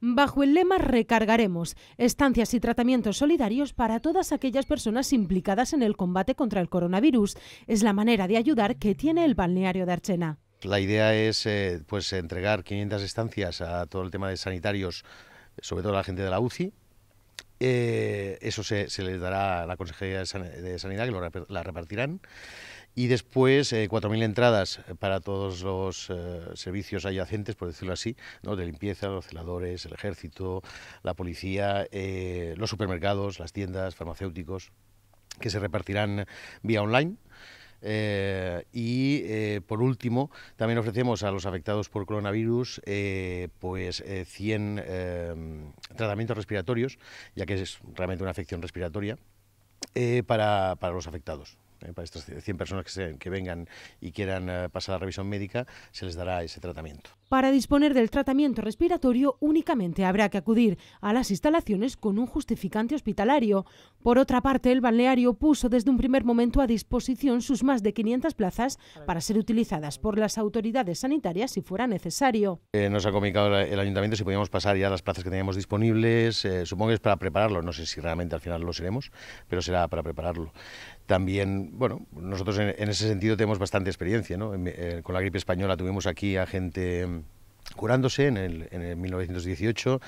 Bajo el lema Recargaremos estancias y tratamientos solidarios para todas aquellas personas implicadas en el combate contra el coronavirus. Es la manera de ayudar que tiene el balneario de Archena. La idea es eh, pues entregar 500 estancias a todo el tema de sanitarios, sobre todo a la gente de la UCI, eh, eso se, les dará a la Consejería de, Sanidad, que la repartirán. Y después 4.000 eh, entradas para todos los eh, servicios adyacentes, por decirlo así, de limpieza, los celadores, el ejército, la policía, los supermercados, las tiendas, farmacéuticos, que se repartirán vía online. y eh, por último, también ofrecemos a los afectados por coronavirus eh, pues 100 eh, tratamientos respiratorios, ya que es realmente una afección respiratoria, para los afectados. Eh, para estas 100 personas que, vengan y quieran eh, pasar la revisión médica, se les dará ese tratamiento. Para disponer del tratamiento respiratorio únicamente habrá que acudir a las instalaciones con un justificante hospitalario. Por otra parte, el balneario puso desde un primer momento a disposición sus más de 500 plazas para ser utilizadas por las autoridades sanitarias si fuera necesario. Eh, nos ha comunicado el ayuntamiento si podíamos pasar ya las plazas que teníamos disponibles. supongo que es para prepararlo, no sé si realmente al final lo seremos, pero será para prepararlo. También bueno, nosotros en, ese sentido tenemos bastante experiencia, ¿no? Eh, con la gripe española tuvimos aquí a gente mm, curándose en el, 1918.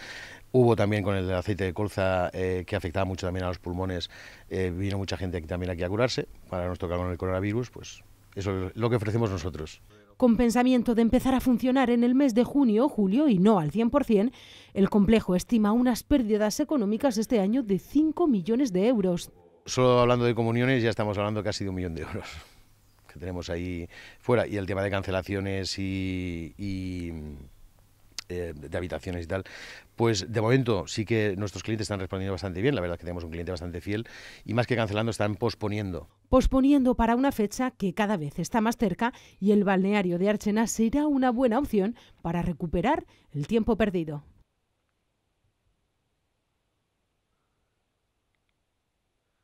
Hubo también con el aceite de colza eh, que afectaba mucho también a los pulmones. Eh, vino mucha gente aquí también aquí a curarse. Para nos tocar con el coronavirus, pues eso es lo que ofrecemos nosotros. Con pensamiento de empezar a funcionar en el mes de junio o julio y no al 100%, el complejo estima unas pérdidas económicas este año de 5 millones de euros solo hablando de comuniones ya estamos hablando casi de un millón de euros que tenemos ahí fuera. Y el tema de cancelaciones y, eh, de habitaciones y tal, pues de momento sí que nuestros clientes están respondiendo bastante bien. La verdad que tenemos un cliente bastante fiel y más que cancelando están posponiendo. Posponiendo para una fecha que cada vez está más cerca y el balneario de Archena será una buena opción para recuperar el tiempo perdido.